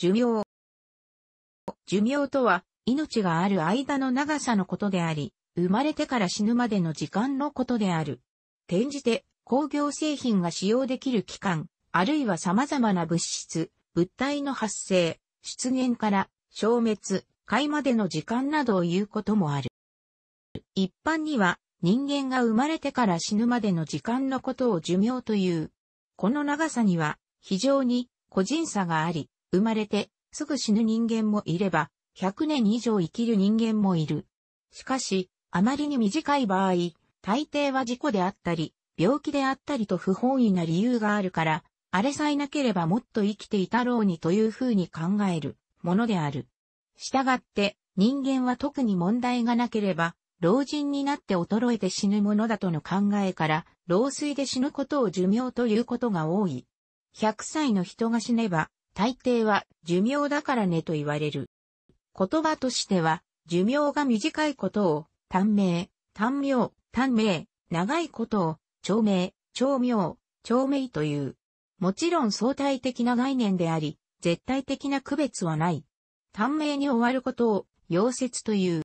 寿命。寿命とは、命がある間の長さのことであり、生まれてから死ぬまでの時間のことである。転じて、工業製品が使用できる期間、あるいは様々な物質、物体の発生、出現から消滅、解までの時間などを言うこともある。一般には人間が生まれてから死ぬまでの時間のことを寿命という。この長さには非常に個人差があり、生まれてすぐ死ぬ人間もいれば、100年以上生きる人間もいる。しかし、あまりに短い場合、大抵は事故であったり、病気であったりと不本意な理由があるから、あれさえなければもっと生きていたろうにというふうに考えるものである。したがって、人間は特に問題がなければ、老人になって衰えて死ぬものだとの考えから、老衰で死ぬことを寿命ということが多い。100歳の人が死ねば、大抵は寿命だからねと言われる。言葉としては、寿命が短いことを、短命、短命、短命、長いことを、長命、長命、長命という。もちろん相対的な概念であり、絶対的な区別はない。短命に終わることを、溶接という。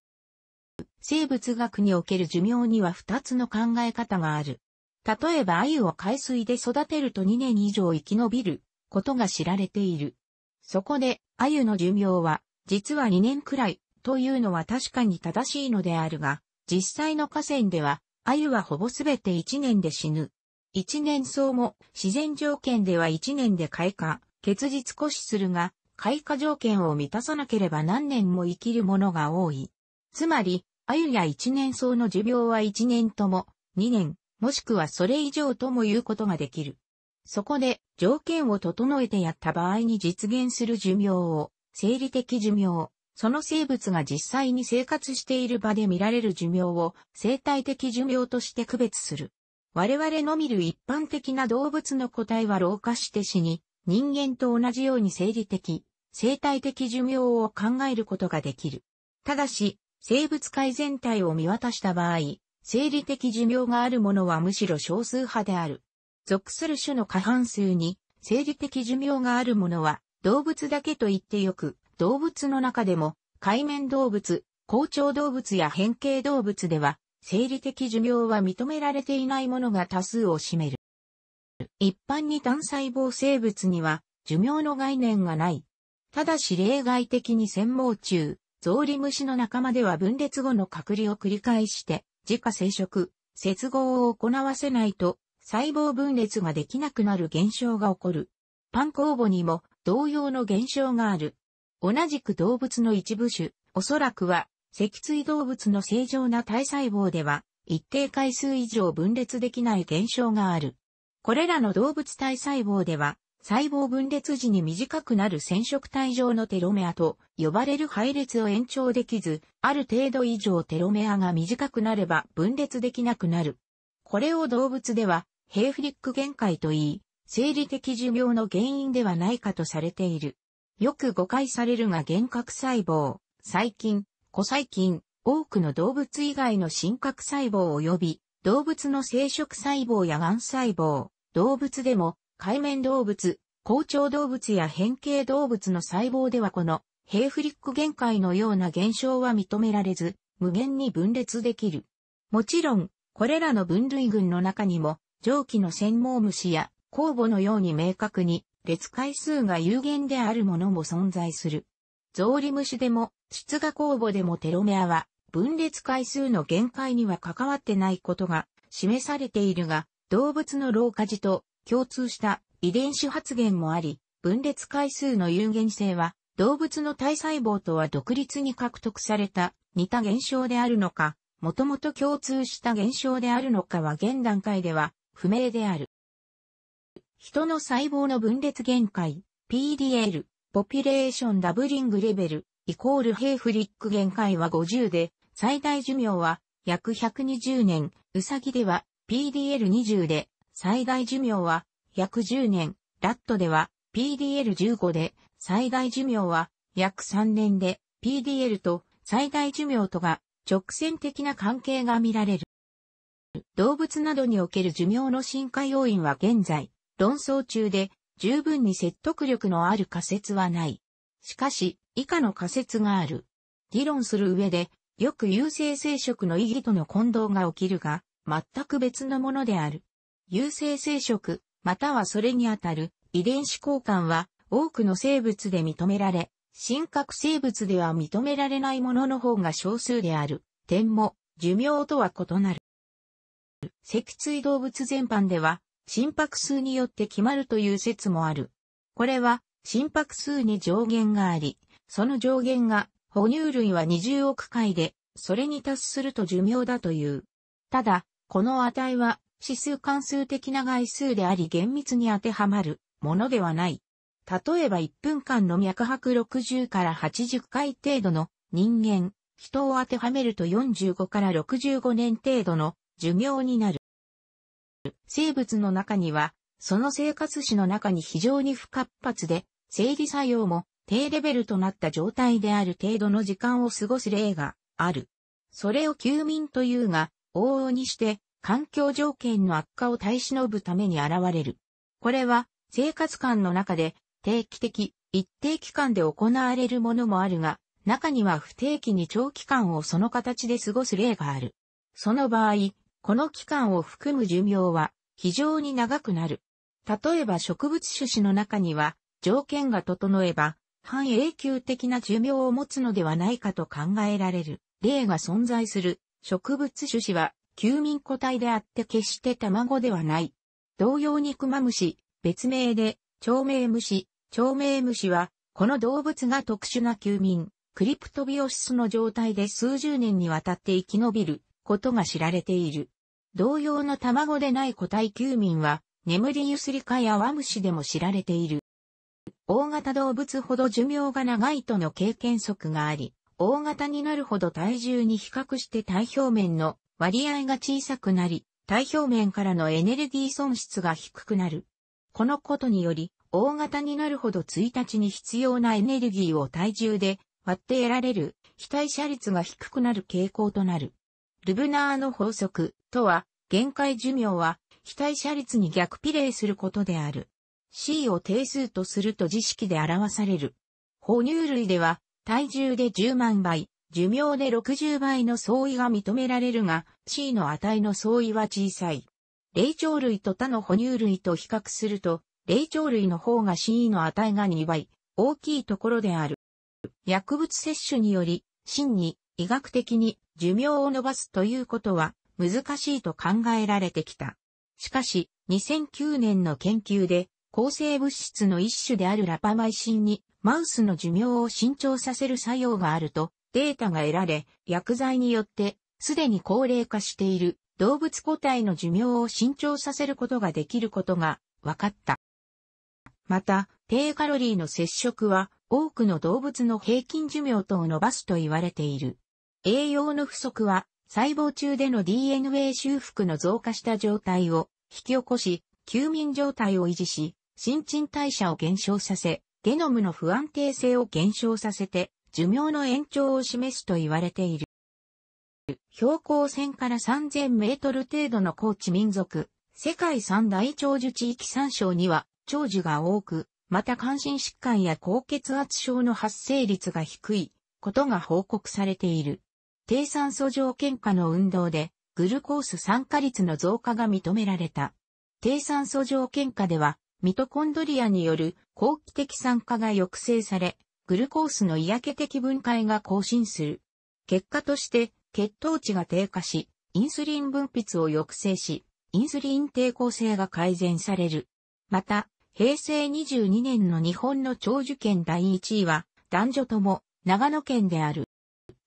生物学における寿命には二つの考え方がある。例えば鮎を海水で育てると2年以上生き延びることが知られている。そこで、鮎の寿命は、実は2年くらい、というのは確かに正しいのであるが、実際の河川では、鮎はほぼすべて1年で死ぬ。1年草も自然条件では1年で開花、結実枯死するが、開花条件を満たさなければ何年も生きるものが多い。つまり、鮎や1年草の寿命は1年とも、2年、もしくはそれ以上とも言うことができる。そこで条件を整えてやった場合に実現する寿命を、生理的寿命、その生物が実際に生活している場で見られる寿命を生態的寿命として区別する。我々の見る一般的な動物の個体は老化して死に、人間と同じように生理的、生態的寿命を考えることができる。ただし、生物界全体を見渡した場合、生理的寿命があるものはむしろ少数派である。属する種の過半数に、生理的寿命があるものは、動物だけと言ってよく、動物の中でも、海面動物、好調動物や変形動物では、生理的寿命は認められていないものが多数を占める。一般に単細胞生物には寿命の概念がない。ただし例外的に専門中、ゾウリムシの仲間では分裂後の隔離を繰り返して、自家生殖、接合を行わせないと細胞分裂ができなくなる現象が起こる。パン酵母にも同様の現象がある。同じく動物の一部種、おそらくは、脊椎動物の正常な体細胞では、一定回数以上分裂できない現象がある。これらの動物体細胞では、細胞分裂時に短くなる染色体上のテロメアと呼ばれる配列を延長できず、ある程度以上テロメアが短くなれば分裂できなくなる。これを動物ではヘイフリック限界といい、生理的寿命の原因ではないかとされている。よく誤解されるが幻覚細胞、細菌、古細菌、多くの動物以外の真核細胞及び動物の生殖細胞や癌細胞、動物でも海面動物、好腸動物や変形動物の細胞ではこのヘイフリック限界のような現象は認められず、無限に分裂できる。もちろん、これらの分類群の中にも、蒸気の専門虫や酵母のように明確に列回数が有限であるものも存在する。ゾウリムシでも、出が酵母でもテロメアは、分裂回数の限界には関わってないことが示されているが、動物の老化時と共通した遺伝子発現もあり、分裂回数の有限性は、動物の体細胞とは独立に獲得された似た現象であるのか、もともと共通した現象であるのかは現段階では不明である。人の細胞の分裂限界、PDL、ポピュレーションダブリングレベル、イコールヘイフリック限界は50で、最大寿命は約120年、ウサギでは PDL20 で、最大寿命は約10年、ラットでは PDL15 で、最大寿命は約3年で、PDL と最大寿命とが直線的な関係が見られる。動物などにおける寿命の進化要因は現在、論争中で、十分に説得力のある仮説はない。しかし、以下の仮説がある。議論する上で、よく有性生殖の意義との混同が起きるが、全く別のものである。有性生殖、またはそれにあたる遺伝子交換は多くの生物で認められ、真核生物では認められないものの方が少数である。点も寿命とは異なる。脊椎動物全般では、心拍数によって決まるという説もある。これは、心拍数に上限があり、その上限が、哺乳類は20億回で、それに達すると寿命だという。ただ、この値は、指数関数的な概数であり厳密に当てはまるものではない。例えば1分間の脈拍60から80回程度の人間、人を当てはめると45から65年程度の寿命になる。生物の中には、その生活史の中に非常に不活発で、生理作用も低レベルとなった状態である程度の時間を過ごす例がある。それを休眠というが、往々にして環境条件の悪化を耐え忍ぶために現れる。これは生活感の中で定期的、一定期間で行われるものもあるが、中には不定期に長期間をその形で過ごす例がある。その場合、この期間を含む寿命は非常に長くなる。例えば植物種子の中には条件が整えば半永久的な寿命を持つのではないかと考えられる例が存在する植物種子は休眠個体であって決して卵ではない。同様にクマムシ、別名で、長命虫、長命虫は、この動物が特殊な休眠、クリプトビオシスの状態で数十年にわたって生き延びることが知られている。同様の卵でない個体休眠は、眠りゆすりかやワムシでも知られている。大型動物ほど寿命が長いとの経験則があり、大型になるほど体重に比較して体表面の割合が小さくなり、体表面からのエネルギー損失が低くなる。このことにより、大型になるほど1日に必要なエネルギーを体重で割って得られる非代謝率が低くなる傾向となる。ルブナーの法則とは、限界寿命は、非代者率に逆比例することである。C を定数とすると自識で表される。哺乳類では、体重で10万倍、寿命で60倍の相違が認められるが、C の値の相違は小さい。霊長類と他の哺乳類と比較すると、霊長類の方が C の値が2倍、大きいところである。薬物摂取により、真に医学的に寿命を伸ばすということは難しいと考えられてきた。しかし、2009年の研究で、抗生物質の一種であるラパマイシンに、マウスの寿命を伸長させる作用があると、データが得られ、薬剤によって、すでに高齢化している動物個体の寿命を伸長させることができることが分かった。また、低カロリーの接触は多くの動物の平均寿命等を伸ばすと言われている。栄養の不足は、細胞中での DNA 修復の増加した状態を引き起こし、休眠状態を維持し、新陳代謝を減少させ、ゲノムの不安定性を減少させて、寿命の延長を示すと言われている。標高線から3000メートル程度の高地民族、世界三大長寿地域参省には長寿が多く、また関心疾患や高血圧症の発生率が低いことが報告されている。低酸素条件下の運動で、グルコース酸化率の増加が認められた。低酸素条件下では、ミトコンドリアによる後期的酸化が抑制され、グルコースの嫌気的分解が更新する。結果として、血糖値が低下し、インスリン分泌を抑制し、インスリン抵抗性が改善される。また、平成22年の日本の長寿県第1位は、男女とも長野県である。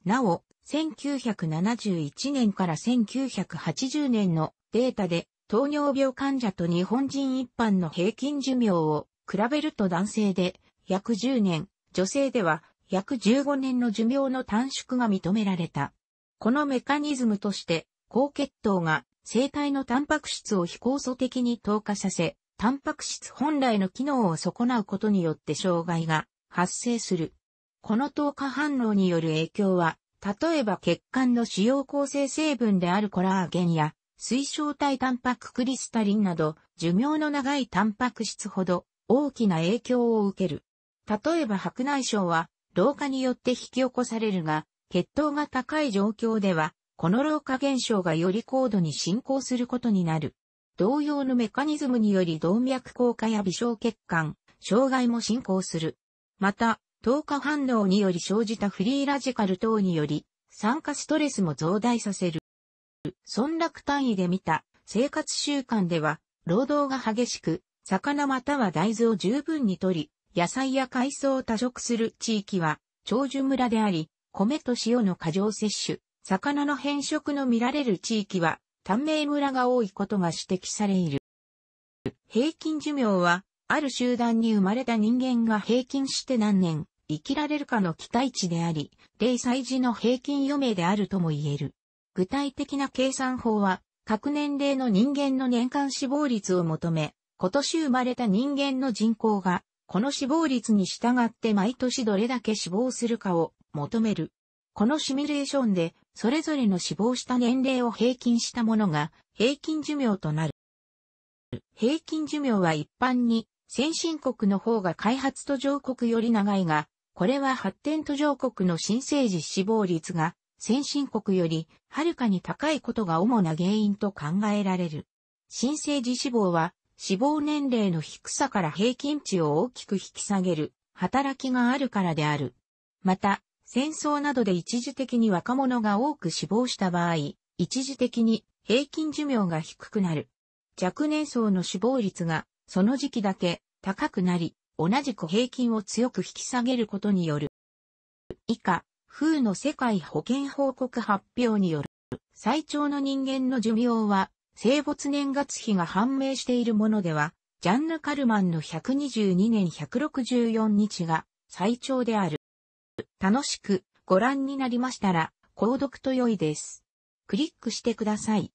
なお、1971年から1980年のデータで糖尿病患者と日本人一般の平均寿命を比べると男性で約10年、女性では約15年の寿命の短縮が認められた。このメカニズムとして高血糖が生体のタンパク質を非酵素的に透過させ、タンパク質本来の機能を損なうことによって障害が発生する。この透過反応による影響は例えば血管の主要構成成分であるコラーゲンや水晶体タンパククリスタリンなど寿命の長いタンパク質ほど大きな影響を受ける。例えば白内障は老化によって引き起こされるが血糖が高い状況ではこの老化現象がより高度に進行することになる。同様のメカニズムにより動脈硬化や微小血管、障害も進行する。また、糖化反応により生じたフリーラジカル等により、酸化ストレスも増大させる。村落単位で見た生活習慣では、労働が激しく、魚または大豆を十分にとり、野菜や海藻を多食する地域は、長寿村であり、米と塩の過剰摂取、魚の変色の見られる地域は、短命村が多いことが指摘されいる。平均寿命は、ある集団に生まれた人間が平均して何年、生きられるかの期待値であり、0歳児の平均余命であるとも言える。具体的な計算法は、各年齢の人間の年間死亡率を求め、今年生まれた人間の人口が、この死亡率に従って毎年どれだけ死亡するかを求める。このシミュレーションで、それぞれの死亡した年齢を平均したものが、平均寿命となる。平均寿命は一般に、先進国の方が開発途上国より長いが、これは発展途上国の新生児死亡率が先進国よりはるかに高いことが主な原因と考えられる。新生児死亡は死亡年齢の低さから平均値を大きく引き下げる働きがあるからである。また、戦争などで一時的に若者が多く死亡した場合、一時的に平均寿命が低くなる。若年層の死亡率がその時期だけ高くなり、同じく平均を強く引き下げることによる。以下、風の世界保健報告発表による、最長の人間の寿命は、生没年月日が判明しているものでは、ジャンヌ・カルマンの122年164日が最長である。楽しくご覧になりましたら、購読と良いです。クリックしてください。